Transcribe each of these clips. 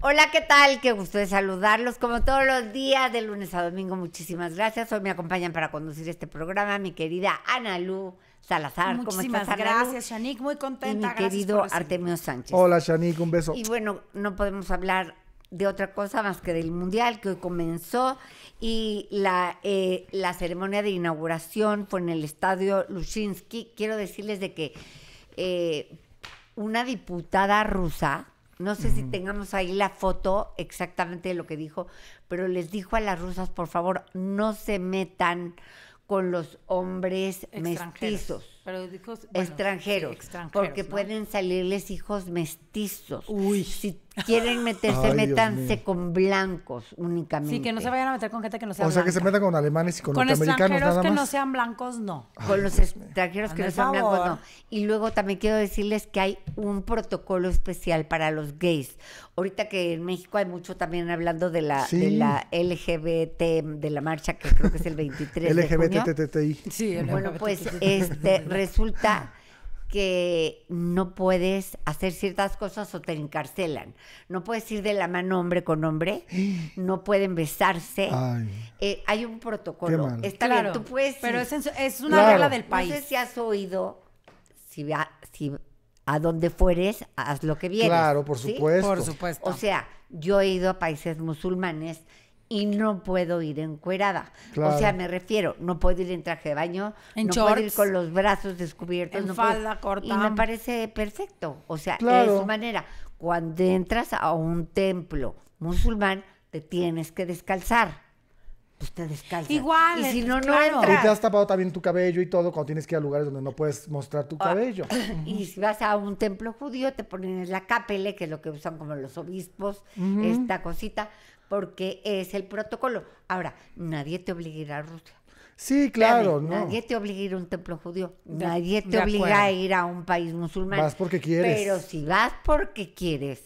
Hola, ¿qué tal? Qué gusto de saludarlos como todos los días, de lunes a domingo. Muchísimas gracias. Hoy me acompañan para conducir este programa mi querida Ana Lu Salazar. Muchísimas gracias, Shanique. Muy contenta. Y mi querido Artemio Sánchez. Hola, Shanique. Un beso. Y bueno, no podemos hablar de otra cosa más que del Mundial que hoy comenzó y la, eh, la ceremonia de inauguración fue en el estadio Lushinsky. Quiero decirles de que eh, una diputada rusa no sé si tengamos ahí la foto exactamente de lo que dijo, pero les dijo a las rusas, por favor, no se metan con los hombres mestizos. Pero hijos extranjeros, porque pueden salirles hijos mestizos. Uy. Si quieren meterse, métanse con blancos únicamente. Sí, que no se vayan a meter con gente que no sea O sea, que se metan con alemanes y con, norteamericanos nada más. Con extranjeros que no sean blancos, no. con los extranjeros que no sean blancos, no. Y luego también quiero decirles que hay un protocolo especial para los gays. Ahorita que en México hay mucho también hablando de la, de la LGBT, de la marcha que creo que es el 23 de junio. Sí, Bueno, pues este resulta que no puedes hacer ciertas cosas o te encarcelan. No puedes ir de la mano hombre con hombre, no pueden besarse. Eh, hay un protocolo. Está claro, bien, tú puedes. Pero es, una regla del país. No sé si has oído, si, a, si a donde fueres, haz lo que vienes. Claro, por Por supuesto. O sea, yo he ido a países musulmanes y no puedo ir encuerada. O sea, me refiero, no puedo ir en traje de baño, en no puedo ir con los brazos descubiertos. En no falda puedo... Y me parece perfecto. O sea, de es su manera. Cuando entras a un templo musulmán, te tienes que descalzar. Usted pues te Igual. Y si eh, no, no entras. Y te has tapado también tu cabello y todo cuando tienes que ir a lugares donde no puedes mostrar tu ah, cabello. y si vas a un templo judío, te ponen la capele, que es lo que usan como los obispos, esta cosita porque es el protocolo. Ahora, nadie te obliga a Rusia. Sí, claro, Nadie, no. nadie te obliga a ir a un templo judío, nadie te obliga a ir a un país musulmán. Vas porque quieres. Pero si vas porque quieres,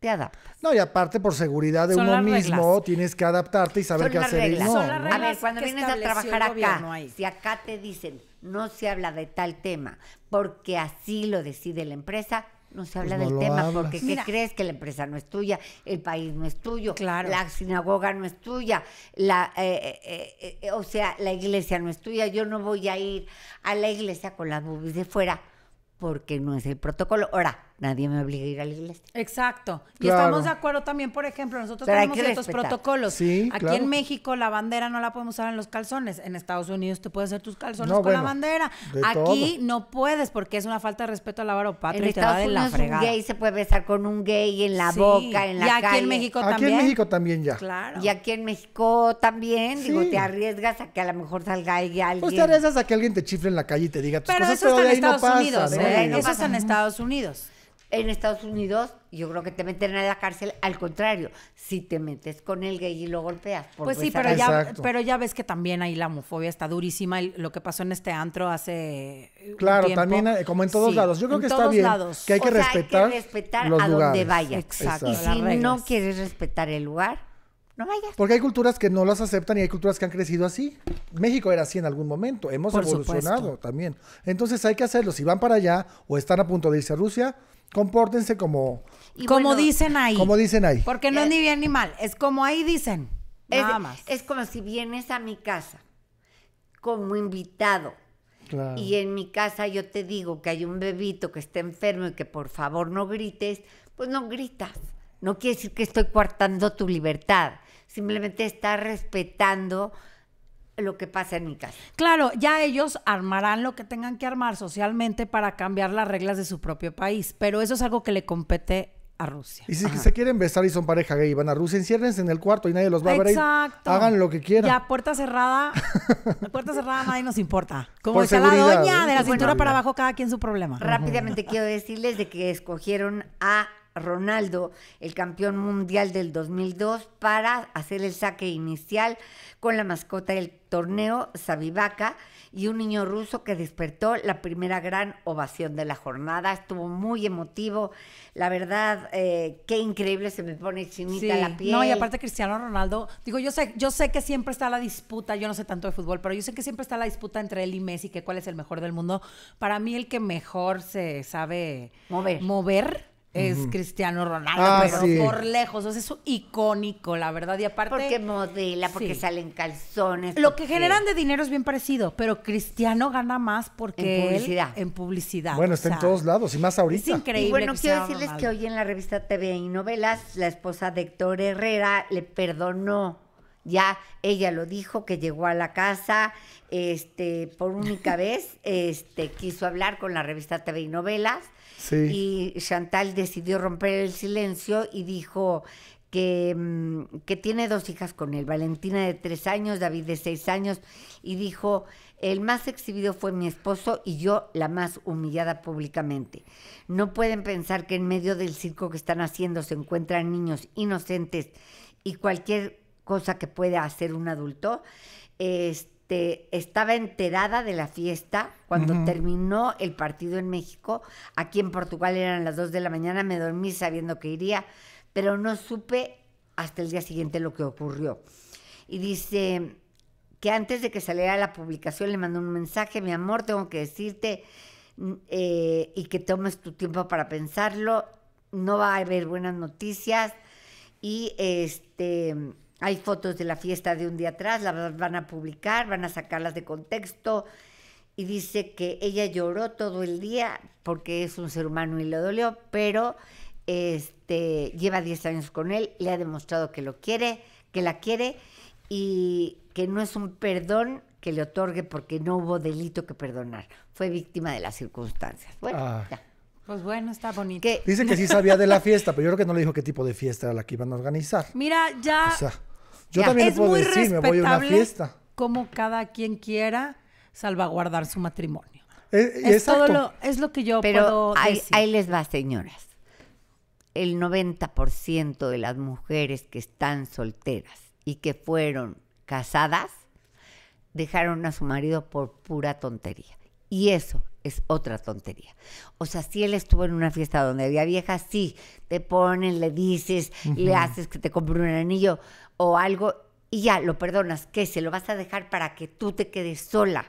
te adaptas. No, y aparte por seguridad de uno mismo, tienes que adaptarte y saber qué hacer. A ver, cuando vienes a trabajar acá, si acá te dicen no se habla de tal tema, porque así lo decide la empresa, no se habla pues del tema porque ¿qué crees? Que la empresa no es tuya, el país no es tuyo, la sinagoga no es tuya, la, eh, eh, eh, o sea, la iglesia no es tuya. Yo no voy a ir a la iglesia con las bubis de fuera porque no es el protocolo. Ahora, nadie me obliga a ir a la Exacto. Y estamos de acuerdo también, por ejemplo, nosotros tenemos ciertos protocolos. Aquí en México la bandera no la podemos usar en los calzones. En Estados Unidos te puedes hacer tus calzones con la bandera. Aquí no puedes porque es una falta de respeto a la patria. en y te de la fregada. Un gay se puede besar con un gay en la boca, en la calle. Y aquí en México también. Aquí en México también ya. Y aquí en México también, digo, te arriesgas a que a lo mejor salga alguien. Pues te arriesgas a que alguien te chifle en la calle y te diga tus pero eso está en Estados Unidos. ¿no? eso está en Estados Unidos. En Estados Unidos, yo creo que te meten a la cárcel. Al contrario, si te metes con el gay y lo golpeas. pues sí, pero ya, pero ya ves que también ahí la homofobia está durísima. y lo que pasó en este antro hace. Eh, claro, también, como en todos lados. Yo creo que está bien. Que hay que respetar. respetar a donde vayas. Exacto. si no quieres respetar el lugar, no vayas. Porque hay culturas que no las aceptan y hay culturas que han crecido así. México era así en algún momento, hemos evolucionado también. Entonces hay que hacerlo. Si van para allá o están a punto de irse a Rusia, compórtense como... como dicen ahí. Como dicen ahí. Porque no es, eh, ni bien ni mal, es como ahí dicen. Es, nada más. Es como si vienes a mi casa como invitado. Y en mi casa yo te digo que hay un bebito que está enfermo y que por favor no grites, pues no gritas. No quiere decir que estoy coartando tu libertad. Simplemente estás respetando lo que pasa en mi casa. Claro, ya ellos armarán lo que tengan que armar socialmente para cambiar las reglas de su propio país, pero eso es algo que le compete a Rusia. Y si se quieren besar y son pareja gay y van a Rusia, enciérrense en el cuarto y nadie los va a ver. Exacto. Hagan lo que quieran. Ya, puerta cerrada, puerta cerrada nadie nos importa. Como la doña, ¿eh? de la cintura para abajo, cada quien su problema. Rápidamente quiero decirles de que escogieron a Ronaldo, el campeón mundial del 2002, para hacer el saque inicial con la mascota del torneo, Sabivaca, y un niño ruso que despertó la primera gran ovación de la jornada. Estuvo muy emotivo. La verdad, eh, qué increíble se me pone chinita la piel. No, y aparte Cristiano Ronaldo, digo, yo sé, yo sé que siempre está la disputa, yo no sé tanto de fútbol, pero yo sé que siempre está la disputa entre él y Messi, que cuál es el mejor del mundo. Para mí, el que mejor se sabe mover es Cristiano Ronaldo, ah, pero por lejos. O sea, es icónico, la verdad. Y aparte. Porque modela, porque salen calzones. Lo que generan de dinero es bien parecido, pero Cristiano gana más porque. En publicidad. en publicidad. Bueno, está en todos lados y más ahorita. Es increíble. bueno, quiero decirles que hoy en la revista TV y Novelas, la esposa de Héctor Herrera le perdonó ya ella lo dijo que llegó a la casa este por única vez este quiso hablar con la revista TV y novelas y Chantal decidió romper el silencio y dijo que, mm, que tiene dos hijas con él, Valentina de tres años, David de seis años, y dijo, el más exhibido fue mi esposo y yo la más humillada públicamente. No pueden pensar que en medio del circo que están haciendo se encuentran niños inocentes y cualquier cosa que puede hacer un adulto, este, estaba enterada de la fiesta cuando terminó el partido en México. Aquí en Portugal eran las 2 de la mañana, me dormí sabiendo que iría, pero no supe hasta el día siguiente lo que ocurrió. Y dice que antes de que saliera la publicación le mandó un mensaje, mi amor, tengo que decirte mm, eh, y que tomes tu tiempo para pensarlo, no va a haber buenas noticias y este hay fotos de la fiesta de un día atrás, las van a publicar, van a sacarlas de contexto. Y dice que ella lloró todo el día porque es un ser humano y le dolió, pero este, lleva 10 años con él, le ha demostrado que lo quiere, que la quiere y que no es un perdón que le otorgue porque no hubo delito que perdonar. Fue víctima de las circunstancias. Bueno, ah. Pues bueno, está bonito. Dice que sí sabía de la fiesta, pero yo creo que no le dijo qué tipo de fiesta era la que iban a organizar. Mira, ya. Yo es muy fiesta. Como cada quien quiera salvaguardar su matrimonio. Eh, es, lo, es lo que yo Pero puedo Ahí les va, señoras. El 90% de las mujeres que están solteras y que fueron casadas dejaron a su marido por pura tontería. Y eso es otra tontería. O sea, si él estuvo en una fiesta donde había viejas, sí, te ponen, le dices, le haces que te compre un anillo o algo y ya lo perdonas, que se lo vas a dejar para que tú te quedes sola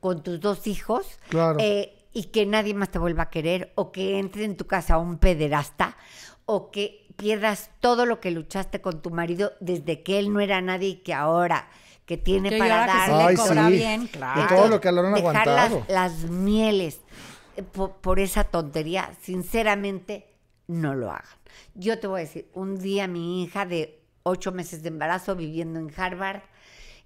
con tus dos hijos eh, y que nadie más te vuelva a querer o que entre en tu casa un pederasta o que pierdas todo lo que luchaste con tu marido desde que él no era nadie y que ahora que tiene para darle Ay, bien, claro. todo lo que lo han aguantado. Las, mieles eh, por esa tontería, sinceramente no lo hagan. Yo te voy a decir, un día mi hija de ocho meses de embarazo viviendo en Harvard.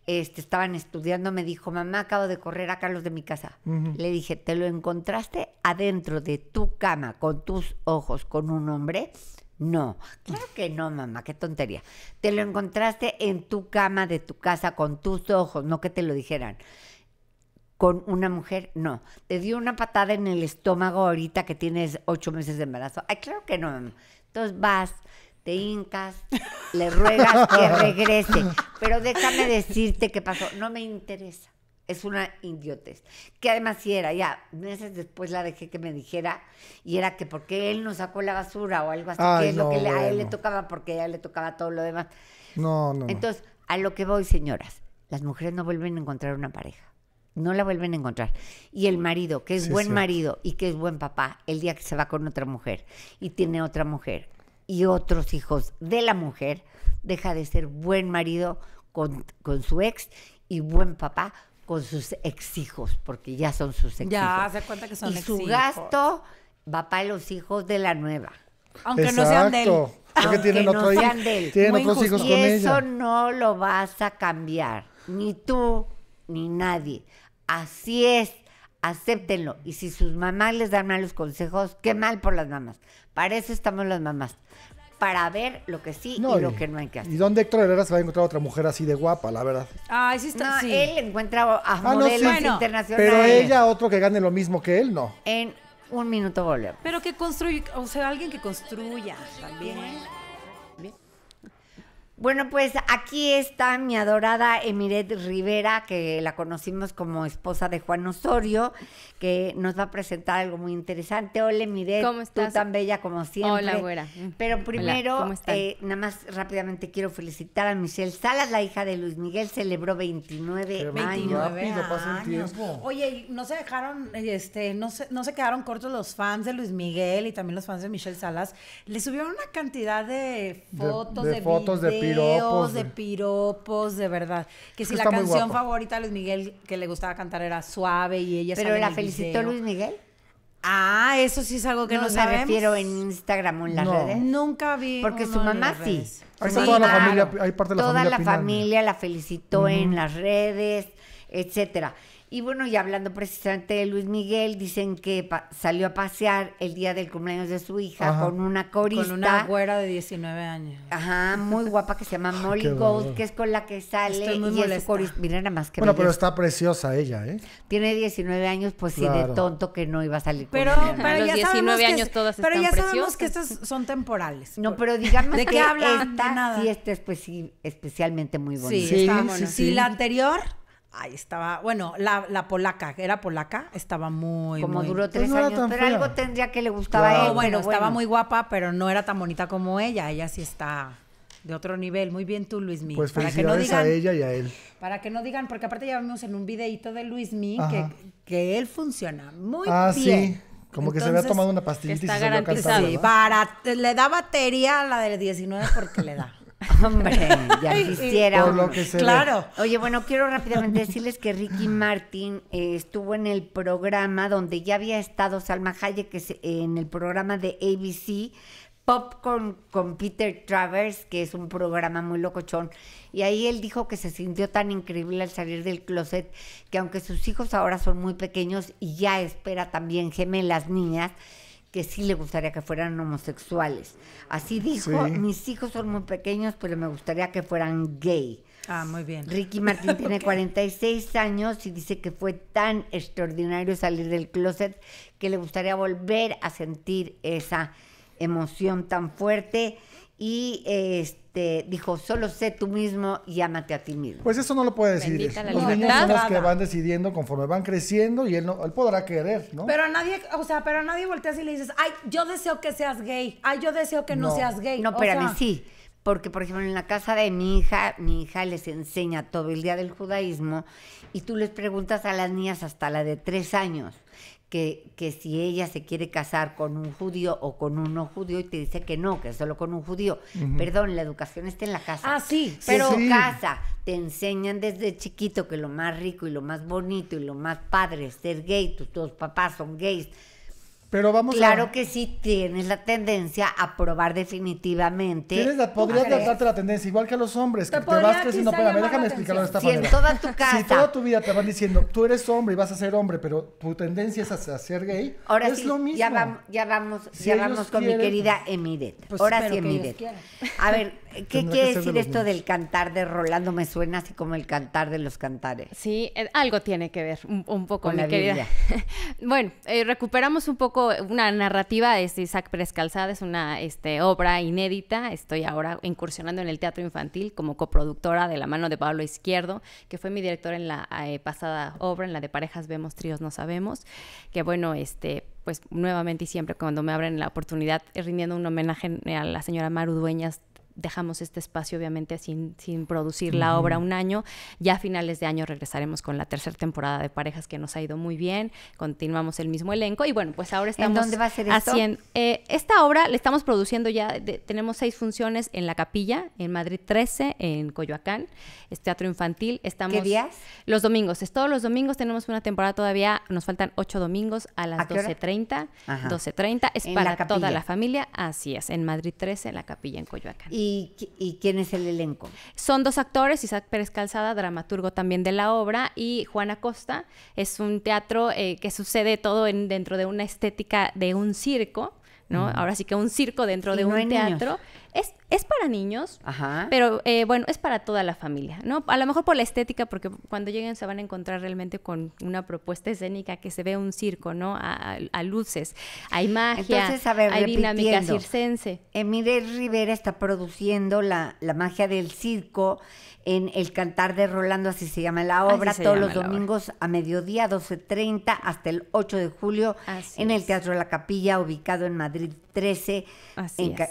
Este, estaban estudiando, me dijo, mamá, acabo de correr a Carlos de mi casa. Le dije, ¿te lo encontraste adentro de tu cama con tus ojos con un hombre? No, claro que no, mamá, qué tontería. Te lo encontraste en tu cama de tu casa con tus ojos, no que te lo dijeran. Con una mujer, no. Te dio una patada en el estómago ahorita que tienes ocho meses de embarazo. Ay, claro que no, mamá. Entonces vas, incas, hincas, le ruegas que regrese. Pero déjame decirte qué pasó. No me interesa. Es una idiotez. Que además si era, ya meses después la dejé que me dijera, y era que porque él no sacó la basura o algo así, que lo que a él le tocaba, porque a le tocaba todo lo demás. No, no. Entonces, a lo que voy, señoras, las mujeres no vuelven a encontrar una pareja no la vuelven a encontrar. Y el marido, que es buen marido y que es buen papá, el día que se va con otra mujer y tiene otra mujer, y otros hijos de la mujer, deja de ser buen marido con, con su ex y buen papá con sus ex hijos, porque ya son sus ex ya, hijos. se cuenta que son Y su gasto va para los hijos de la nueva. Aunque no sean de él. Aunque tienen, no sean de él. otros hijos y ella. eso no lo vas a cambiar, ni tú, ni nadie. Así es acéptenlo. Y si sus mamás les dan malos consejos, qué mal por las mamás. Para eso estamos las mamás. Para ver lo que sí y, lo que no hay que hacer. ¿Y dónde Héctor Herrera se va a encontrar otra mujer así de guapa, la verdad? Ah, sí está. él encuentra a ah, modelos internacionales. Pero ella, otro que gane lo mismo que él, no. En un minuto volvemos. Pero que construya, o sea, alguien que construya también. Bueno, pues aquí está mi adorada Emiret Rivera, que la conocimos como esposa de Juan Osorio, que nos va a presentar algo muy interesante. Hola Emiret, ¿Cómo estás? tú tan bella como siempre. Mm. Hola, güera. Pero primero, eh, nada más rápidamente quiero felicitar a Michelle Salas, la hija de Luis Miguel, celebró 29, años. 29 años. Oye, no se dejaron, este, no se, no se quedaron cortos los fans de Luis Miguel y también los fans de Michelle Salas. Le subieron una cantidad de fotos, de, fotos de fotos piropos, de... piropos, de verdad. Que si la canción favorita de Luis Miguel que le gustaba cantar era Suave y ella Pero la felicitó Luis Miguel. Ah, eso sí es algo que no, no refiero en Instagram o en las redes. Nunca vi. Porque su mamá sí. Ahí está toda la familia, hay parte de la familia. Toda la familia la felicitó en las redes, etcétera. Y bueno, y hablando precisamente de Luis Miguel, dicen que salió a pasear el día del cumpleaños de su hija con una corista. Con una güera de 19 años. Ajá, muy guapa que se llama ah, Molly Gold, que es con la que sale muy corista. Mira nada más que Bueno, pero está preciosa ella, ¿eh? Tiene 19 años, pues sí, de tonto que no iba a salir pero, con ella. Pero los 19 años todas pero Pero ya sabemos que estas son temporales. No, pero digamos ¿De que qué hablan? sí, esta es pues, sí, especialmente muy bonita. Sí, sí. la anterior... Ahí estaba, bueno, la, polaca, era polaca, estaba muy. Como duró pues tres años, pero algo tendría que le gustaba a él. Bueno, estaba muy guapa, pero no era tan bonita como ella. Ella sí está de otro nivel. Muy bien tú, Luismi. Pues para que no digan, a ella y a él. Para que no digan, porque aparte ya vimos en un videito de Luismi que, que él funciona muy ah, Sí. Como que se había tomado una pastillita y se, había sí, le da batería a la del 19 porque le da. Hombre, ya quisiera. lo claro. Oye, bueno, quiero rápidamente decirles que Ricky Martin eh, estuvo en el programa donde ya había estado Salma Hayek, que es, eh, en el programa de ABC, Popcorn con Peter Travers, que es un programa muy locochón. Y ahí él dijo que se sintió tan increíble al salir del closet que aunque sus hijos ahora son muy pequeños y ya espera también gemelas niñas, que sí le gustaría que fueran homosexuales. Así dijo, mis hijos son muy pequeños, pero me gustaría que fueran gay. Ah, muy bien. Ricky Martín tiene 46 años y dice que fue tan extraordinario salir del closet que le gustaría volver a sentir esa emoción tan fuerte. Y este te este, dijo, solo sé tú mismo y ámate a ti mismo. Pues eso no lo puede decir. Los niños son los que van decidiendo conforme van creciendo y él, no, él podrá querer, ¿no? Pero a nadie, o sea, pero a nadie volteas y le dices, ay, yo deseo que seas gay, ay, yo deseo que no, seas gay. No, pero mí sí. Porque, por ejemplo, en la casa de mi hija, mi hija les enseña todo el día del judaísmo y tú les preguntas a las niñas hasta la de tres años que, si ella se quiere casar con un judío o con un no judío y te dice que no, que solo con un judío. Perdón, la educación está en la casa. Ah, sí, pero sí, casa. Te enseñan desde chiquito que lo más rico y lo más bonito y lo más padre es ser gay, tus, tus papás son gays pero vamos claro que sí tienes la tendencia a probar definitivamente. podrías darte la tendencia, igual que a los hombres, que te, vas creciendo. ver déjame explicarlo de esta si En toda tu casa. Si toda tu vida te van diciendo, tú eres hombre y vas a ser hombre, pero tu tendencia es a, ser gay, es lo mismo. Ya, vamos, ya vamos, con mi querida Emidet pues Ahora sí, Emidet A ver, eh, ¿Qué quiere decir esto del cantar de Rolando? Me suena así como el cantar de los cantares. Sí, eh, algo tiene que ver un, poco, mi querida. bueno, eh, recuperamos un poco una narrativa de este Isaac Pérez Calzada, es una este, obra inédita. Estoy ahora incursionando en el teatro infantil como coproductora de la mano de Pablo Izquierdo, que fue mi director en la pasada obra, en la de Parejas Vemos, Tríos No Sabemos. Que bueno, este pues nuevamente y siempre cuando me abren la oportunidad, rindiendo un homenaje a la señora Maru Dueñas, dejamos este espacio obviamente sin, sin producir la obra un año. Ya a finales de año regresaremos con la tercera temporada de Parejas que nos ha ido muy bien. Continuamos el mismo elenco y bueno, pues ahora estamos ¿En dónde va a ser esto? Eh, esta obra la estamos produciendo ya, tenemos seis funciones en La Capilla, en Madrid 13, en Coyoacán, es teatro infantil. Estamos, ¿Qué días? Los domingos, es todos los domingos, tenemos una temporada todavía, nos faltan ocho domingos a las 12.30, 12.30, es para toda la familia, así es, en Madrid 13, en La Capilla, en Coyoacán. Y ¿Y, quién es el elenco? Son dos actores, Isaac Pérez Calzada, dramaturgo también de la obra, y Juana Costa. Es un teatro eh, que sucede todo en, dentro de una estética de un circo, ¿no? Ahora sí que un circo dentro de un teatro. Es es para niños, pero eh, bueno, es para toda la familia, ¿no? A lo mejor por la estética, porque cuando lleguen se van a encontrar realmente con una propuesta escénica que se ve un circo, ¿no? A, a, a luces, hay magia, Entonces, a ver, hay dinámica circense. Emire Rivera está produciendo la, la magia del circo en El Cantar de Rolando, así se llama la obra, todos los domingos a mediodía, 12.30 hasta el 8 de julio, en el Teatro La Capilla, ubicado en Madrid 13,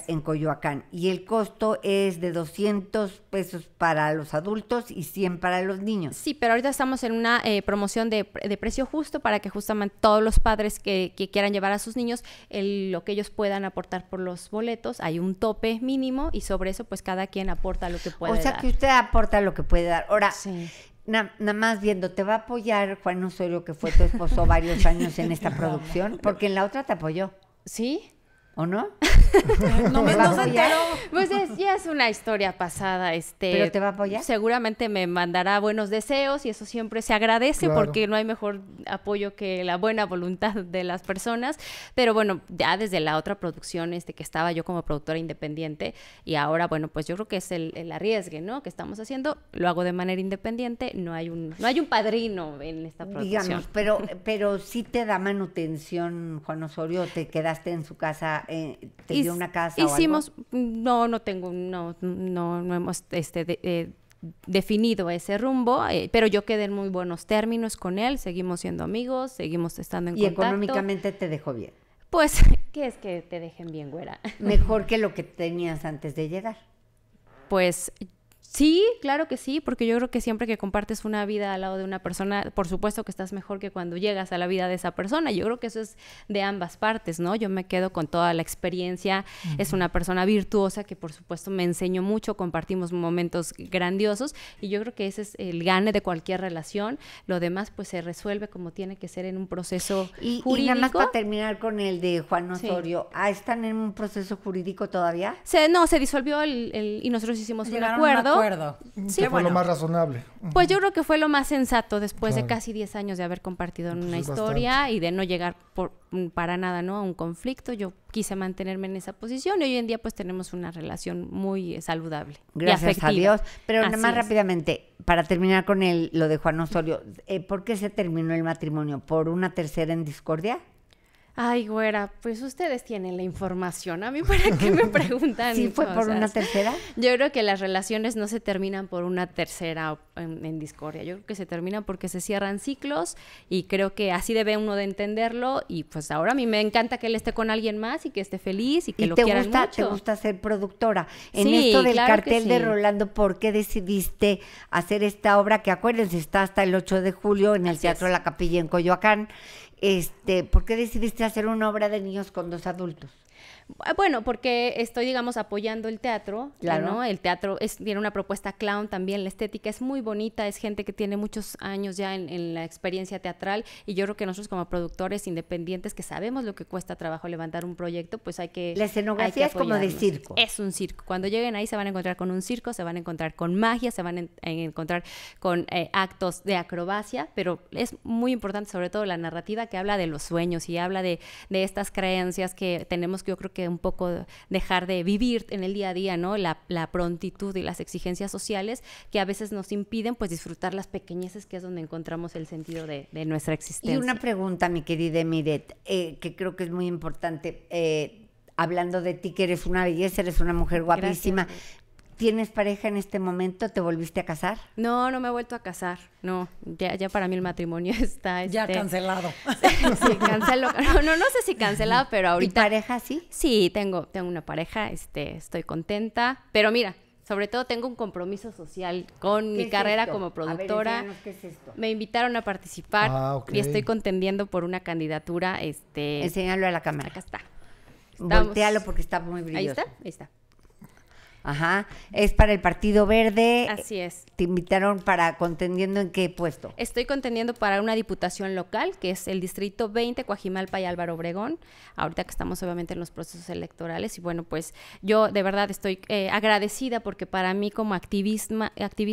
en, Coyoacán. Y el costo es de 200 pesos para los adultos y 100 para los niños. Sí, pero ahorita estamos en una eh, promoción de, de, precio justo para que justamente todos los padres que, quieran llevar a sus niños, lo que ellos puedan aportar por los boletos, hay un tope mínimo y sobre eso pues cada quien aporta lo que pueda. O sea que usted aporta lo que puede dar. Ahora, nada más viendo, ¿te va a apoyar Juan Osorio, que fue tu esposo varios años en esta producción? Porque en la otra te apoyó. ¿Sí? ¿O no? no me Pues ya es una historia pasada. Este, ¿Pero te va a apoyar? Seguramente me mandará buenos deseos y eso siempre se agradece porque no hay mejor apoyo que la buena voluntad de las personas. Pero bueno, ya desde la otra producción este, que estaba yo como productora independiente y ahora, bueno, pues yo creo que es el, arriesgue, ¿no? Que estamos haciendo. Lo hago de manera independiente. No hay un, no hay un padrino en esta producción. Digamos, pero, pero sí te da manutención, Juan Osorio. Te quedaste en su casa eh, te dio una casa hicimos, no, no tengo, no, no, hemos este, eh, definido ese rumbo, eh, pero yo quedé en muy buenos términos con él, seguimos siendo amigos, seguimos estando en contacto. Y económicamente te dejó bien. Pues, ¿qué es que te dejen bien, güera? Mejor que lo que tenías antes de llegar. Pues Sí, claro que sí, porque yo creo que siempre que compartes una vida al lado de una persona, por supuesto que estás mejor que cuando llegas a la vida de esa persona. Yo creo que eso es de ambas partes, ¿no? Yo me quedo con toda la experiencia. Es una persona virtuosa que por supuesto me enseñó mucho, compartimos momentos grandiosos y yo creo que ese es el gane de cualquier relación. Lo demás pues se resuelve como tiene que ser en un proceso jurídico. Y nada para terminar con el de Juan Osorio, ¿ah, ¿están en un proceso jurídico todavía? Se, no, se disolvió el, y nosotros hicimos un acuerdo acuerdo. Sí, fue lo más razonable. Pues yo creo que fue lo más sensato después de casi 10 años de haber compartido pues una historia y de no llegar mm, para nada ¿no? a un conflicto. Yo quise mantenerme en esa posición y hoy en día pues tenemos una relación muy saludable. Gracias a Dios. Pero nada más rápidamente, para terminar con el, lo de Juan Osorio, eh, ¿por qué se terminó el matrimonio? ¿Por una tercera en discordia? Ay, güera, pues ustedes tienen la información. A mí, ¿para qué me preguntan? ¿Sí fue por una tercera? Yo creo que las relaciones no se terminan por una tercera en, discordia. Yo creo que se terminan porque se cierran ciclos y creo que así debe uno de entenderlo. Y pues ahora a mí me encanta que él esté con alguien más y que esté feliz y que lo te quieran ¿Te gusta ser productora? En esto del cartel de Rolando, ¿por qué decidiste hacer esta obra? Que acuérdense, está hasta el 8 de julio en el Teatro La Capilla en Coyoacán este, ¿Por qué decidiste hacer una obra de niños con dos adultos? Ah, bueno, porque estoy, digamos, apoyando el teatro, eh, ¿no? El teatro es, tiene una propuesta clown también, la estética es muy bonita, es gente que tiene muchos años ya en, la experiencia teatral y yo creo que nosotros como productores independientes que sabemos lo que cuesta trabajo levantar un proyecto, pues hay que... La escenografía es como de circo. Es un circo. Cuando lleguen ahí se van a encontrar con un circo, se van a encontrar con magia, se van a, encontrar con eh, actos de acrobacia, pero es muy importante sobre todo la narrativa que habla de los sueños y habla de, de estas creencias que tenemos que yo creo que un poco dejar de vivir en el día a día, ¿no? La, prontitud y las exigencias sociales que a veces nos impiden pues disfrutar las pequeñeces que es donde encontramos el sentido de, nuestra existencia. Y una pregunta, mi querida Emiret eh, que creo que es muy importante. Eh, hablando de ti, que eres una belleza, eres una mujer guapísima. ¿Tienes pareja en este momento? ¿Te volviste a casar? No, no me he vuelto a casar. No, ya, para mí el matrimonio está. Ya este, cancelado. No, no, sé si cancelado, pero ahorita. ¿Y pareja sí? Sí, tengo, tengo una pareja, este, estoy contenta. Pero mira, sobre todo tengo un compromiso social con mi carrera como productora. ¿qué es esto? Me invitaron a participar ah, y estoy contendiendo por una candidatura. Este... Enséñalo a la cámara. Acá está. Estamos... Voltealo porque está muy brilloso. Ahí está, ahí está. Ajá, es para el Partido Verde. Así es. Te invitaron para contendiendo en qué puesto. Estoy contendiendo para una diputación local, que es el Distrito 20, Coajimalpa y Álvaro Obregón, ahorita que estamos obviamente en los procesos electorales. Y bueno, pues yo de verdad estoy eh, agradecida porque para mí como activista,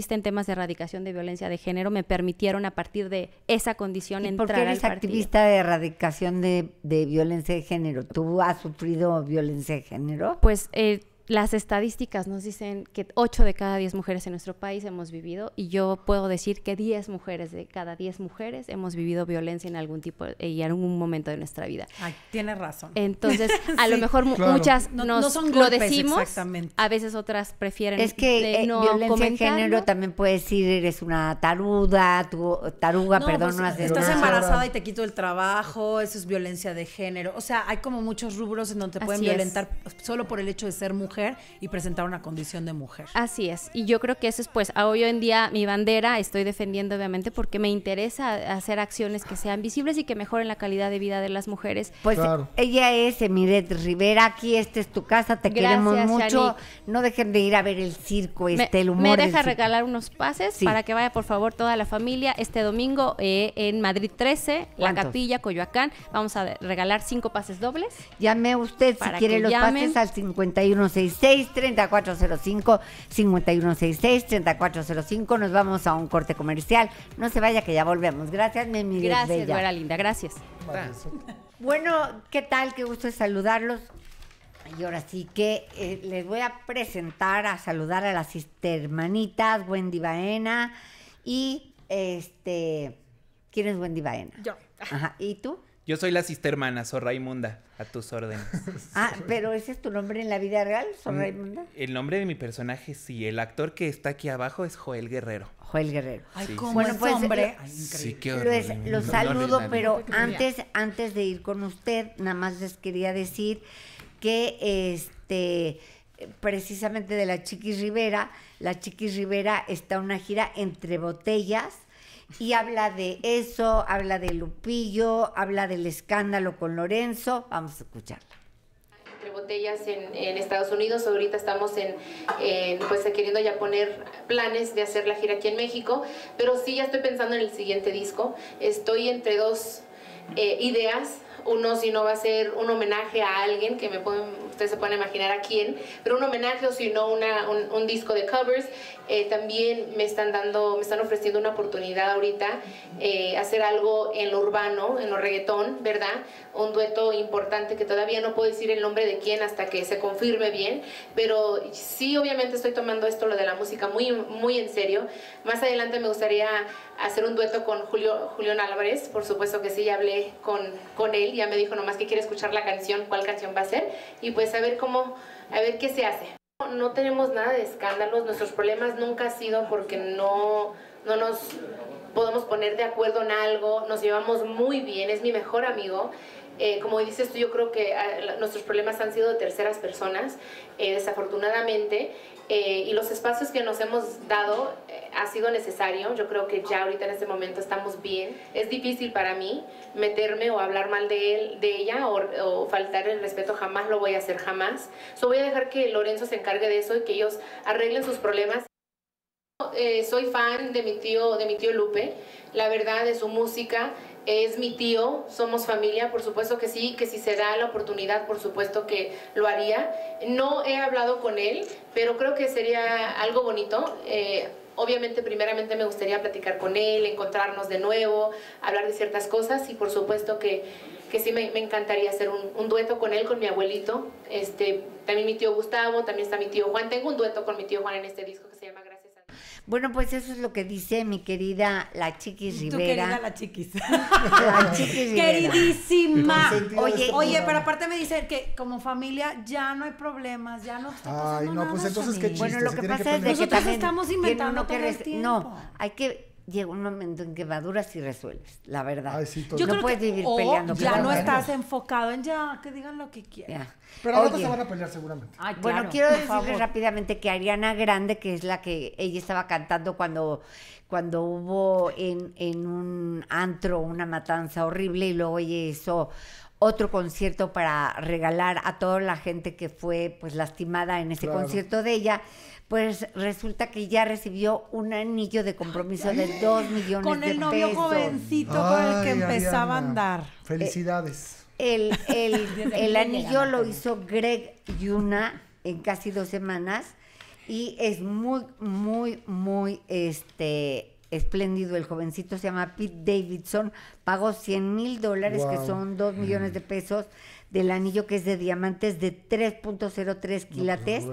en temas de erradicación de violencia de género me permitieron a partir de esa condición ¿Y entrar ¿Por qué eres activista de erradicación de, de, violencia de género? ¿Tú has sufrido violencia de género? Pues... Eh, las estadísticas nos dicen que 8 de cada 10 mujeres en nuestro país hemos vivido y yo puedo decir que 10 mujeres de cada 10 mujeres hemos vivido violencia en algún tipo eh, y en algún momento de nuestra vida. Ay, tienes razón. Entonces, a lo mejor muchas nos no, son lo decimos, a veces otras prefieren Es que eh, violencia de género también puede decir eres una taruda, tu, taruga, perdón, pues, no Estás embarazada y te quito el trabajo, eso es violencia de género. O sea, hay como muchos rubros en donde te pueden violentar solo por el hecho de ser mujer y presentar una condición de mujer. Así es, y yo creo que eso es pues hoy en día mi bandera, estoy defendiendo obviamente porque me interesa hacer acciones que sean visibles y que mejoren la calidad de vida de las mujeres. Pues ella es Emiret Rivera, aquí esta es tu casa, te queremos mucho, no dejen de ir a ver el circo, este, el humor. Me deja regalar unos pases para que vaya por favor toda la familia este domingo eh, en Madrid 13, La Capilla, Coyoacán, vamos a regalar cinco pases dobles. Llame usted si quiere los pases al 51 5166-3405-5166-3405. Nos vamos a un corte comercial. No se vaya que ya volvemos. Gracias, Memi. Gracias, Linda. Gracias. Bueno, ¿qué tal? Qué gusto saludarlos. Y ahora sí que eh, les voy a presentar, a saludar a las hermanitas Wendy Baena y este... ¿Quién es Wendy Baena? Yo. Ajá. ¿Y tú? Yo soy la cistermana, Sor Raimunda, a tus órdenes. ah, pero ese es tu nombre en la vida real, Sor Raimunda. Mm, el nombre de mi personaje, sí. El actor que está aquí abajo es Joel Guerrero. Joel Guerrero. Ay, ¿cómo bueno, es pues, hombre. Eh, sí, qué Lo saludo, pero antes, antes de ir con usted, nada más les quería decir que este precisamente de la Chiquis Rivera, la Chiquis Rivera está una gira entre botellas y habla de eso, habla de Lupillo, habla del escándalo con Lorenzo. Vamos a escucharla botellas en, Estados Unidos. Ahorita estamos en, pues queriendo ya poner planes de hacer la gira aquí en México, pero sí ya estoy pensando en el siguiente disco. Estoy entre dos eh, ideas uno si no va a ser un homenaje a alguien, que me pueden, ustedes se pueden imaginar a quién, pero un homenaje o si no un, disco de covers. Eh, también me están dando, me están ofreciendo una oportunidad ahorita, eh, hacer algo en lo urbano, en lo reggaetón, ¿verdad? Un dueto importante que todavía no puedo decir el nombre de quién hasta que se confirme bien, pero sí, obviamente estoy tomando esto, lo de la música, muy, muy en serio. Más adelante me gustaría hacer un dueto con Julio, Julián Álvarez, por supuesto que sí, ya hablé con, con él ya me dijo nomás que quiere escuchar la canción, cuál canción va a ser y pues a ver cómo, a ver qué se hace. No tenemos nada de escándalos, nuestros problemas nunca han sido porque no, no nos podemos poner de acuerdo en algo, nos llevamos muy bien, es mi mejor amigo. Eh, como dices tú, yo creo que ah, nuestros problemas han sido de terceras personas, eh, desafortunadamente, eh, y los espacios que nos hemos dado eh, ha sido necesario. Yo creo que ya ahorita en este momento estamos bien. Es difícil para mí meterme o hablar mal de él, de ella o, faltar el respeto. Jamás lo voy a hacer, jamás. So, voy a dejar que Lorenzo se encargue de eso y que ellos arreglen sus problemas. Eh, soy fan de mi tío, de mi tío Lupe. La verdad de su música es mi tío, somos familia, por supuesto que sí, que si se da la oportunidad, por supuesto que lo haría. No he hablado con él, pero creo que sería algo bonito. Eh, obviamente, primeramente me gustaría platicar con él, encontrarnos de nuevo, hablar de ciertas cosas y por supuesto que, que sí me, encantaría hacer un, un, dueto con él, con mi abuelito. Este, también mi tío Gustavo, también está mi tío Juan. Tengo un dueto con mi tío Juan en este disco que se llama... Bueno, pues eso es lo que dice mi querida la Chiquis Rivera. Tu querida la Chiquis. la Chiquis Rivera. Queridísima. Oye, oye, este pero aparte me dice que como familia ya no hay problemas, ya no está pasando Ay, no, pues entonces qué chiste. Bueno, lo que pasa es que nosotros estamos inventando todo que el tiempo. No, hay que llega un momento en que maduras y resuelves, la verdad. Ay, Yo no puedes que, vivir peleando. Ya no estás enfocado en ya, que digan lo que quieran. Pero ahora se van a pelear seguramente. bueno, quiero decirles rápidamente que Ariana Grande, que es la que ella estaba cantando cuando, cuando hubo en, en un antro una matanza horrible y luego ella hizo otro concierto para regalar a toda la gente que fue pues lastimada en ese concierto de ella pues resulta que ya recibió un anillo de compromiso de 2 millones de pesos. Con el novio jovencito con el que empezaba a andar. Felicidades. Eh, el, el, el anillo lo hizo Greg Yuna en casi dos semanas y es muy, muy, muy este espléndido. El jovencito se llama Pete Davidson. Pagó 100 mil dólares, que son 2 millones de pesos, del anillo que es de diamantes de 3.03 kilates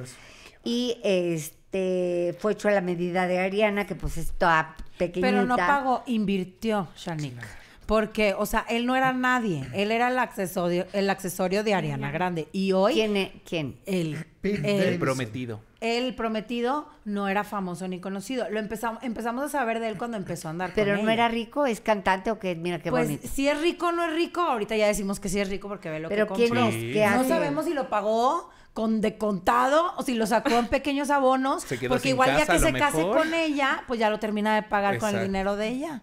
y este fue hecho a la medida de Ariana, que pues está pequeñita. Pero no pagó, invirtió, Shanique. Porque, o sea, él no era nadie. Él era el accesorio, el accesorio de Ariana Grande. Y hoy. ¿Quién? E-, ¿Quién? El, el, prometido. El prometido no era famoso ni conocido. Lo empezamos, empezamos a saber de él cuando empezó a andar. Pero no era rico, es cantante o qué, mira qué pues, Si es rico o no es rico, ahorita ya decimos que sí es rico porque ve lo que compró. ¿quién No sabemos si lo pagó, con de contado o si lo sacó en pequeños abonos, porque igual ya que se case con ella, pues ya lo termina de pagar con el dinero de ella.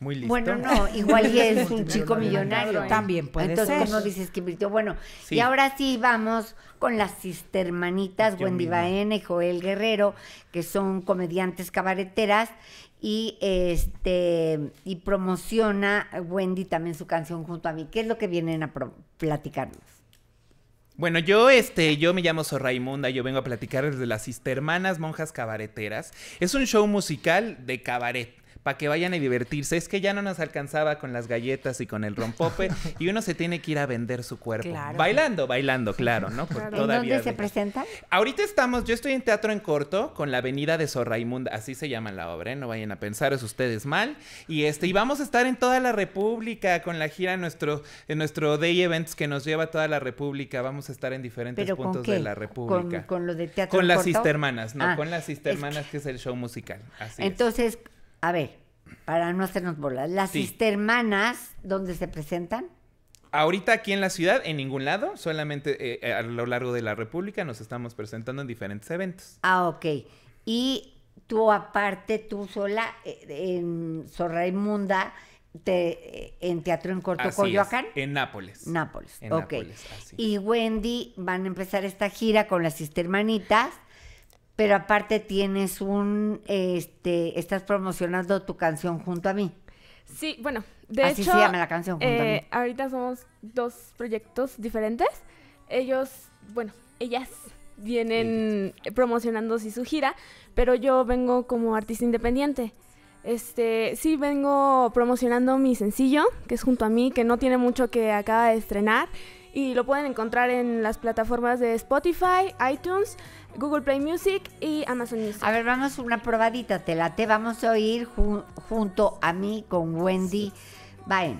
Muy listo. Bueno, no, igual y es un chico millonario. También puede Entonces, ser. Entonces, dices que invirtió? Bueno, y ahora sí vamos con las cistermanitas Wendy Baena y Joel Guerrero, que son comediantes cabareteras y este y promociona Wendy también su canción junto a mí. ¿Qué es lo que vienen a platicarnos? Bueno, yo, este, yo me llamo Raimunda, yo vengo a platicar desde las cistermanas monjas cabareteras. Es un show musical de cabaret para que vayan a divertirse. Es que ya no nos alcanzaba con las galletas y con el rompope y uno se tiene que ir a vender su cuerpo. Bailando, bailando, claro, ¿no? Todavía dónde se presentan? Ahorita estamos, yo estoy en Teatro en Corto con la Avenida de Zorraimunda, así se llama la obra, ¿eh? no vayan a pensar es ustedes mal. Y este, y vamos a estar en toda la República con la gira en nuestro, en nuestro Day Events que nos lleva a toda la República. Vamos a estar en diferentes puntos de la República. Con, con lo de teatro. Con las Cistermanas, no, ah, con las Sistermanas, que... es el show musical. Así entonces, a ver, para no hacernos bolas, ¿las sistermanas dónde se presentan? Ahorita aquí en la ciudad, en ningún lado, solamente eh, eh, a lo largo de la República nos estamos presentando en diferentes eventos. Ah, ok. Y tú aparte, tú sola, eh, en Zorra te, en Teatro en Corto en Nápoles. Nápoles, en Nápoles, y Wendy van a empezar esta gira con las cistermanitas pero aparte tienes un, este, estás promocionando tu canción junto a mí. Sí, bueno, de Así hecho... se llama la canción eh, Ahorita somos dos proyectos diferentes. Ellos, bueno, ellas vienen promocionando su gira, pero yo vengo como artista independiente. Este, sí, vengo promocionando mi sencillo, que es junto a mí, que no tiene mucho que acaba de estrenar y lo pueden encontrar en las plataformas de Spotify, iTunes, Google Play Music y Amazon Music. A ver, vamos una probadita, te la te vamos a oír junto a mí con Wendy. Bye.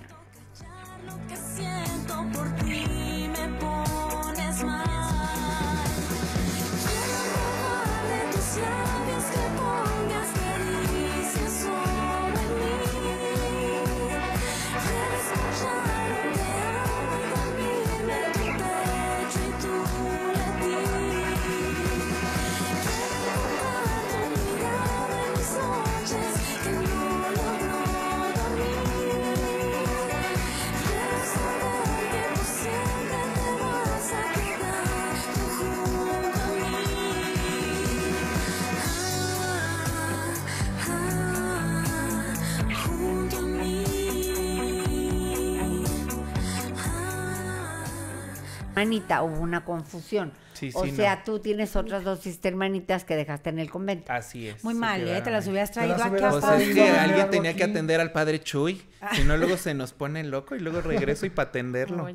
hubo una confusión. o sea, tú tienes otras dos cistermanitas que dejaste en el convento. Así es. Muy mal, ¿eh? Te las hubieras traído aquí a pues o sea, alguien tenía que atender al padre Chuy, ah. si no luego se nos pone loco y luego regreso y para atenderlo.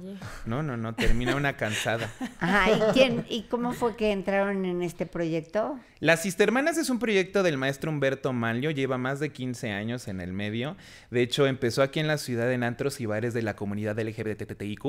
No, no, no, termina una cansada. Ajá, ¿y quién y cómo fue que entraron en este proyecto? Las Cistermanas es un proyecto del maestro Humberto Malio lleva más de 15 años en el medio. De hecho, empezó aquí en la ciudad en antros y bares de la comunidad LGBTTIQ,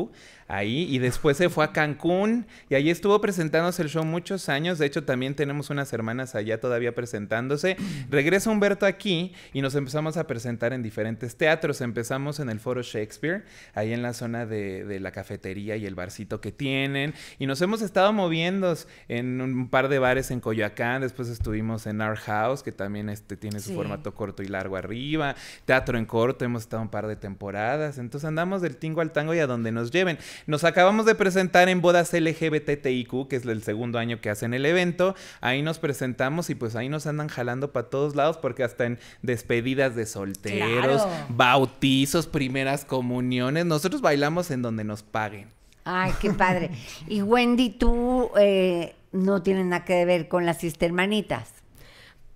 ahí y después se fue a Cancún y allí estuvo presentándose el show muchos años. De hecho, también tenemos unas hermanas allá todavía presentándose. Regresa Humberto aquí y nos empezamos a presentar en diferentes teatros. Empezamos en el Foro Shakespeare, ahí en la zona de, la cafetería y el barcito que tienen. Y nos hemos estado moviendo en un par de bares en Coyoacán. Después estuvimos en Our House, que también este, tiene su formato corto y largo arriba. Teatro en corto, hemos estado un par de temporadas. Entonces andamos del tingo al tango y a donde nos lleven. Nos acabamos de presentar en bodas LGBTIQ, que es el segundo año que hacen el evento. Ahí nos presentamos y pues ahí nos andan jalando para todos lados porque hasta en despedidas de solteros, bautizos, primeras comuniones, nosotros bailamos en donde nos paguen. Ay, qué padre. y Wendy, tú eh, no tienes nada que ver con las sistermanitas?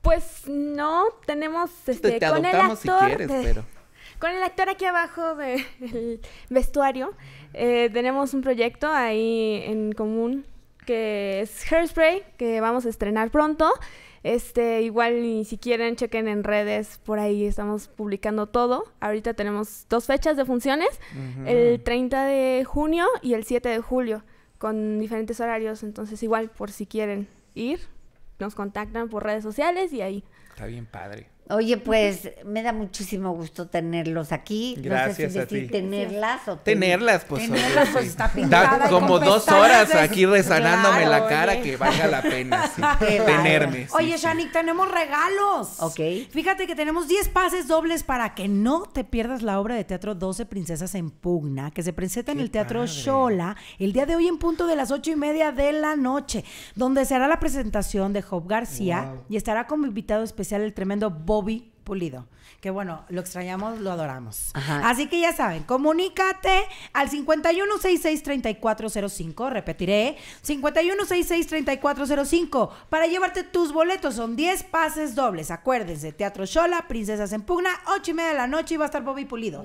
Pues no, tenemos pues, este, te, con el actor. Si quieres, pero con el actor aquí abajo del vestuario eh, tenemos un proyecto ahí en común que es Hairspray, que vamos a estrenar pronto. Este, igual ni si quieren, chequen en redes, por ahí estamos publicando todo. Ahorita tenemos dos fechas de funciones, el 30 de junio y el 7 de julio, con diferentes horarios. Entonces, igual, por si quieren ir, nos contactan por redes sociales y ahí. Está bien padre. Oye, pues me da muchísimo gusto tenerlos aquí. Gracias no sé si tenerlas o tenerlas, pues. Tenerlas, pues está pintada. como dos horas pues, aquí resanándome la cara que valga la pena tenerme. oye, sí. tenemos regalos. Ok. Fíjate que tenemos 10 pases dobles para que no te pierdas la obra de teatro 12 Princesas en Pugna, que se presenta en el Teatro Shola el día de hoy en punto de las ocho y media de la noche, donde será la presentación de Job García y estará como invitado especial el tremendo Bob Bobby Pulido que bueno, lo extrañamos, lo adoramos. Así que ya saben, comunícate al 51663405 repetiré, 51663405 para llevarte tus boletos, son 10 pases dobles, acuérdense, Teatro Shola, Princesas en Pugna, 8 y media de la noche y va a estar Bobby Pulido.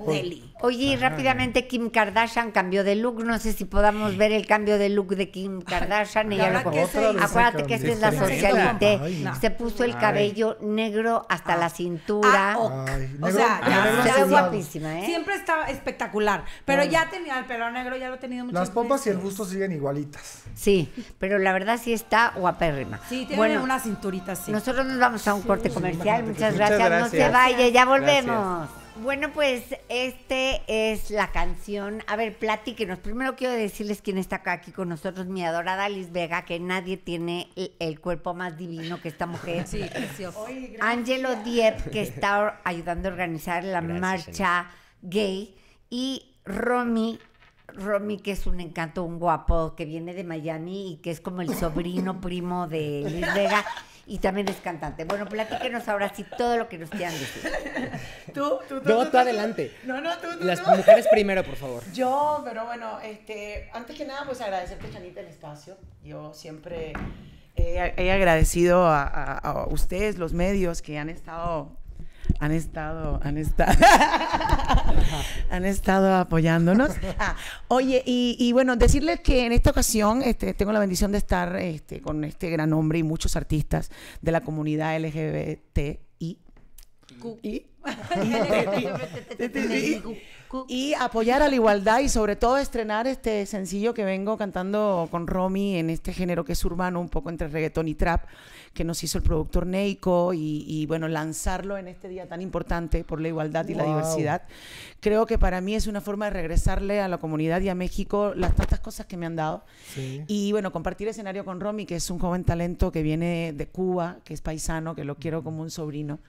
Oye, rápidamente Kim Kardashian cambió de look, no sé si podamos ver el cambio de look de Kim Kardashian, Acuérdate que esta es la socialité, se puso el cabello negro hasta la ah. cintura. Ah, o sea, ya, guapísima, ¿eh? Siempre estaba espectacular. Pero ya tenía el pelo negro, ya lo he tenido muchas Las pompas y el busto siguen igualitas. Sí, pero la verdad sí está guapérrima. Sí, tiene una cinturita sí Nosotros nos vamos a un corte comercial. Muchas gracias. No se vaya, ya volvemos. Bueno, pues este es la canción. A ver, platíquenos. Primero quiero decirles quién está aquí con nosotros, mi adorada Liz Vega, que nadie tiene el, cuerpo más divino que esta mujer. Sí, precioso. Angelo Diep, que está ayudando a organizar la marcha gay. Y Romy, Romy, que es un encanto, un guapo, que viene de Miami y que es como el sobrino primo de Liz Vega. y también es cantante. Bueno, platíquenos ahora sí todo lo que nos quieran decir. Tú, tú, tú. No, tú, adelante. No, no, tú, tú. Las mujeres primero, por favor. Yo, pero bueno, este, antes que nada, pues agradecerte, Chanita, el espacio. Yo siempre he, agradecido a ustedes, los medios que han estado han estado, han estado, han estado apoyándonos. oye, y, bueno, decirles que en esta ocasión este, tengo la bendición de estar este, con este gran hombre y muchos artistas de la comunidad LGBTI. Y, y apoyar a la igualdad y sobre todo estrenar este sencillo que vengo cantando con Romy en este género que es urbano, un poco entre reggaetón y trap, que nos hizo el productor Neiko y, bueno, lanzarlo en este día tan importante por la igualdad y la diversidad. Creo que para mí es una forma de regresarle a la comunidad y a México las tantas cosas que me han dado. Y bueno, compartir escenario con Romy, que es un joven talento que viene de Cuba, que es paisano, que lo quiero como un sobrino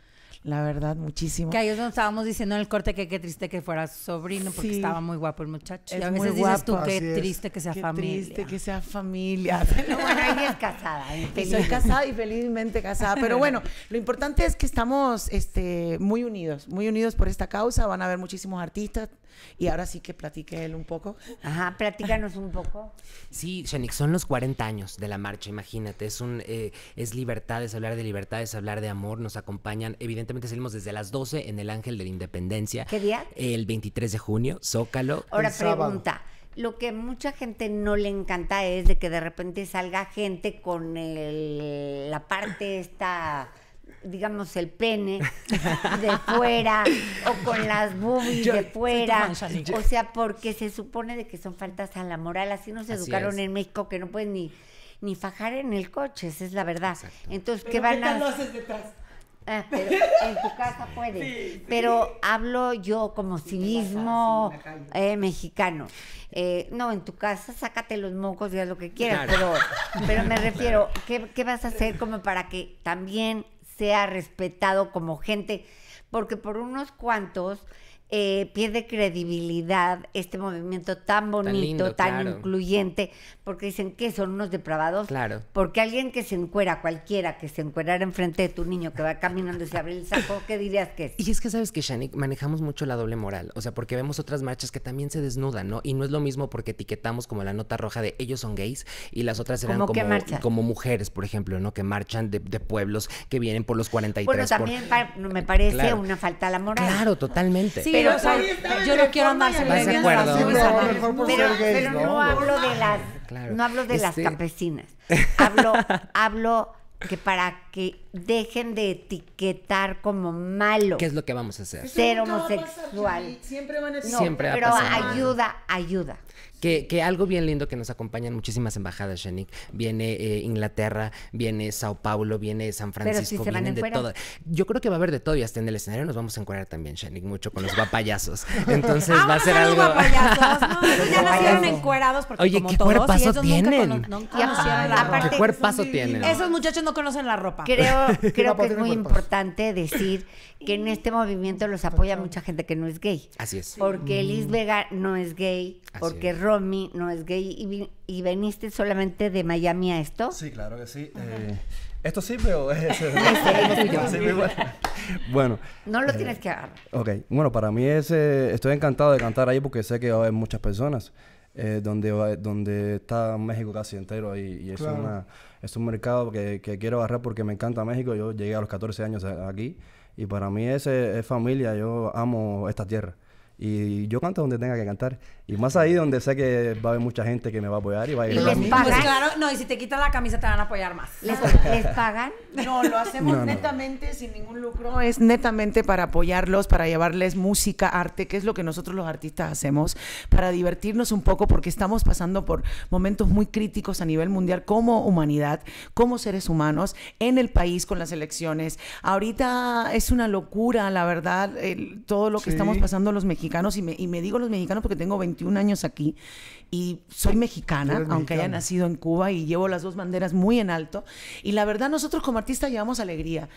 la verdad, muchísimo. Que ahí nos estábamos diciendo en el corte que qué triste que fuera sobrino, porque estaba muy guapo el muchacho. y a veces dices tú qué triste que sea qué triste que sea familia. No, bueno, ahí es casada. Y soy casada y felizmente casada. Pero bueno, lo importante es que estamos este, muy unidos, muy unidos por esta causa. Van a haber muchísimos artistas y ahora sí que platique él un poco. Ajá, platícanos un poco. Sí, Shenik, son los 40 años de la marcha, imagínate. Es, un, eh, es libertad, es hablar de libertades, hablar de amor. Nos acompañan, evidentemente salimos desde las 12 en el Ángel de la Independencia. ¿Qué día? El 23 de junio, Zócalo. Ahora pregunta lo que mucha gente no le encanta es de que de repente salga gente con la parte esta digamos, el pene de fuera o con las boobies de fuera. o sea, porque se supone de que son faltas a la moral. Así nos educaron en México que no pueden ni, ni fajar en el coche, esa es la verdad. Entonces, ¿qué van a...? haces detrás? Ah, pero en tu casa puede. Pero hablo yo como civismo eh, mexicano. Eh, no, en tu casa sácate los mocos y haz lo que quieras, pero, pero me refiero, ¿qué vas a hacer como para que también sea respetado como gente, porque por unos cuantos eh, pierde credibilidad este movimiento tan bonito, tan, incluyente, porque dicen que son unos depravados. Claro. Porque alguien que se encuera, cualquiera que se encuerara enfrente de tu niño que va caminando y se abre el saco, ¿qué dirías que es? Y es que sabes que, Shani manejamos mucho la doble moral. O sea, porque vemos otras marchas que también se desnudan, ¿no? Y no es lo mismo porque etiquetamos como la nota roja de ellos son gays y las otras eran como, como mujeres, por ejemplo, ¿no? Que marchan de, pueblos que vienen por los 43. Bueno, también me parece una falta a la moral. Claro, totalmente. Sí, pero yo no quiero más Pero, pero no hablo de las, no hablo de las campesinas. Hablo, hablo que para que dejen de etiquetar como malo. ¿Qué es lo que vamos a hacer? Ser homosexual. Siempre van a Siempre Pero ayuda, ayuda. Que, algo bien lindo que nos acompañan muchísimas embajadas, Shanik. Viene eh, Inglaterra, viene Sao Paulo, viene San Francisco, vienen de todo. Yo creo que va a haber de todo y hasta en el escenario nos vamos a encuadrar también, Shanik, mucho con los guapayazos. Entonces va a ser algo. Guapayazos, no, ya nacieron encuerados porque Oye, como ¿qué todos, cuerpazo tienen? No la Esos muchachos no conocen la ropa. Creo, creo que pues, es muy importante decir que en este movimiento los apoya mucha gente que no es gay. Así es. Porque mm. Liz Vega no es gay, porque Romy no es gay. Y, viniste solamente de Miami a esto? Sí, claro que sí. Eh, ¿Esto sí, pero es...? sí, bueno. No lo eh, tienes que agarrar. Ok. Bueno, para mí es... Eh, estoy encantado de cantar ahí porque sé que va a haber muchas personas. donde, donde está México casi entero y, es una es un mercado que, que quiero agarrar porque me encanta México. Yo llegué a los 14 años aquí y para mí ese es familia. Yo amo esta tierra. Y yo canto donde tenga que cantar. Y más ahí donde sé que va a haber mucha gente que me va a apoyar y va a ir. ¿Les pagan? Pues claro, no, y si te quitas la camisa te van a apoyar más. ¿Les, pagan? No, lo hacemos netamente, sin ningún lucro. Es netamente para apoyarlos, para llevarles música, arte, que es lo que nosotros los artistas hacemos, para divertirnos un poco, porque estamos pasando por momentos muy críticos a nivel mundial como humanidad, como seres humanos, en el país con las elecciones. Ahorita es una locura, la verdad, todo lo que estamos pasando los mexicanos y me, digo los mexicanos porque tengo 21 años aquí y soy mexicana, aunque haya nacido en Cuba y llevo las dos banderas muy en alto. Y la verdad, nosotros como artistas llevamos alegría.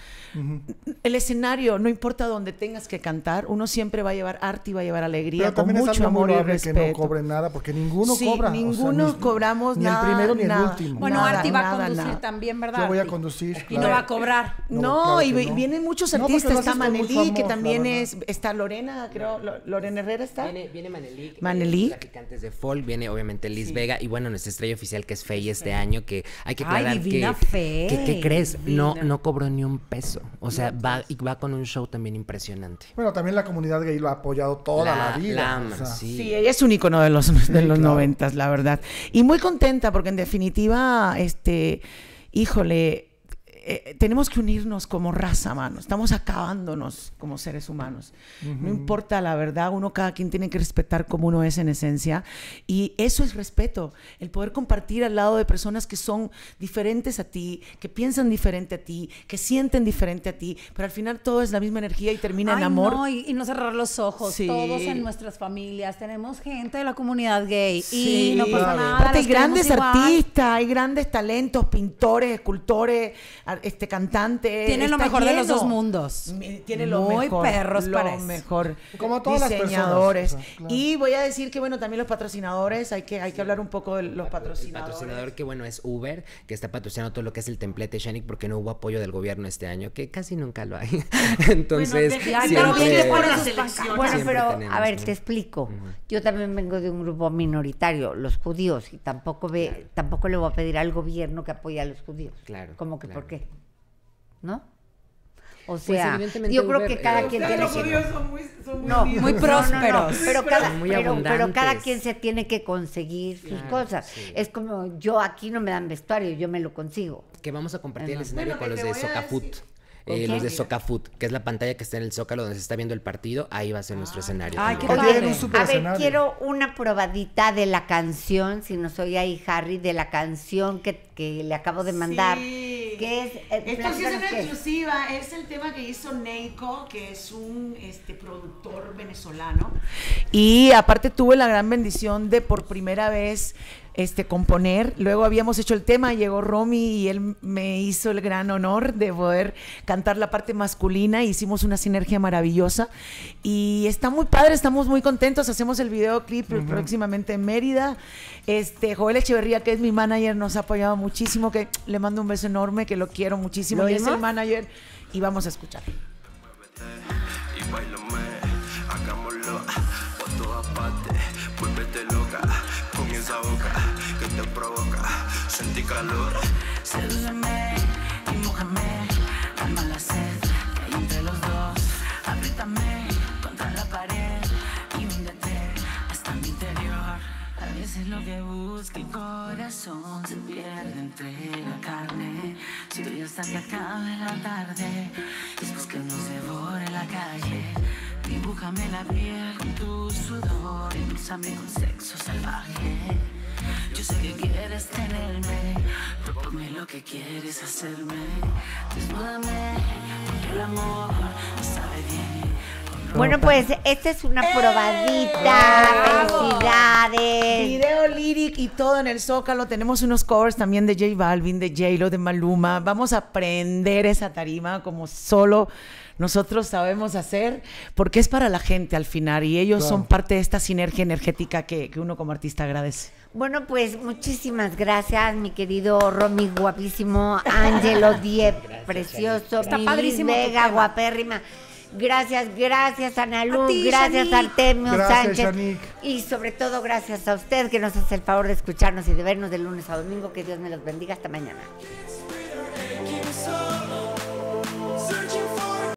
El escenario, no importa donde tengas que cantar, uno siempre va a llevar arte y va a llevar alegría con mucho amor y respeto. que no cobren nada, porque ninguno cobra. ninguno cobramos nada. Ni el primero ni el último. Bueno, arte va a conducir también, ¿verdad? Yo voy a conducir. Y no va a cobrar. No, y vienen muchos artistas. está Manelí, que también es, está Lorena, creo, Lorena en Herrera está. Viene, Manelí. Manelik. Eh, Manelik. de Fall viene obviamente Liz Vega y bueno, nuestra estrella oficial que es Fey este año, que hay que aclarar que, ¿Qué crees? No, no cobró ni un peso. O sea, va, y va con un show también impresionante. Bueno, también la comunidad gay lo ha apoyado toda la, vida. sí. ella es un icono de los, de los noventas, la verdad. Y muy contenta porque en definitiva, este, híjole, eh, eh, tenemos que unirnos como raza, mano. Estamos acabándonos como seres humanos. No importa la verdad, uno cada quien tiene que respetar como uno es en esencia. Y eso es respeto, el poder compartir al lado de personas que son diferentes a ti, que piensan diferente a ti, que sienten diferente a ti, pero al final todo es la misma energía y termina en amor. y, no cerrar los ojos. Todos en nuestras familias tenemos gente de la comunidad gay y no pasa nada. hay grandes artistas, hay grandes talentos, pintores, escultores este cantante. Tiene lo mejor de los dos mundos. Tiene lo Muy mejor. perros lo mejor. Como todos los Las Y voy a decir que, bueno, también los patrocinadores, hay que, hay que hablar un poco de los patrocinadores. El patrocinador que, bueno, es Uber, que está patrocinando todo lo que es el templete Shanik porque no hubo apoyo del gobierno este año, que casi nunca lo hay. Entonces, bueno, pero a ver, te explico. Yo también vengo de un grupo minoritario, los judíos, y tampoco ve, tampoco le voy a pedir al gobierno que apoye a los judíos. Claro. Como que porque ¿no? O pues, sea, yo creo que cada quien tiene que... Son muy, son prósperos. pero, cada, pero, cada quien se tiene que conseguir sus cosas. Es como yo aquí no me dan vestuario, yo me lo consigo. Que vamos a compartir el escenario con los de Socaput eh, los de Food, que es la pantalla que está en el Zócalo donde se está viendo el partido, ahí va a ser nuestro ah, escenario. Ay, qué padre. a ver, quiero una probadita de la canción, si no soy ahí Harry, de la canción que, le acabo de mandar. Que es, eh, sí es una exclusiva, es el tema que hizo Neiko, que es un este, productor venezolano. Y aparte tuve la gran bendición de por primera vez este, componer. Luego habíamos hecho el tema, llegó Romy y él me hizo el gran honor de poder cantar la parte masculina. Hicimos una sinergia maravillosa y está muy padre, estamos muy contentos. Hacemos el videoclip clip próximamente en Mérida. Este, Joel Echeverría, que es mi manager, nos ha apoyado muchísimo, que le mando un beso enorme, que lo quiero muchísimo. y es el manager y vamos a escuchar. calor. Sedúceme y mojame, calma la sed que hay entre los dos. Apriétame contra la pared y húndete hasta mi interior. A veces lo que busca el corazón se pierde entre la carne. Si ya hasta acá en la tarde, después que nos devore la calle. Dibújame la piel con tu sudor, endulzame con sexo salvaje. Yo sé que quieres tenerme, ponme lo que quieres hacerme. Desnúdame, porque el amor no sabe bien. Bueno, pues esta es una ¡Eh! probadita. Felicidades. Video lyric y todo en el Zócalo. Tenemos unos covers también de J Balvin, de J-Lo, de Maluma. Vamos a aprender esa tarima como solo nosotros sabemos hacer, porque es para la gente al final y ellos son parte de esta sinergia energética que, uno como artista agradece. Bueno, pues muchísimas gracias, mi querido Romy, guapísimo, Ángelo Diep, precioso, Está mi Vega, guapérrima. Gracias, gracias Ana Luz, gracias Artemio gracias, Sánchez. Y sobre todo gracias a usted que nos hace el favor de escucharnos y de vernos de lunes a domingo. Que Dios me los bendiga. Hasta mañana.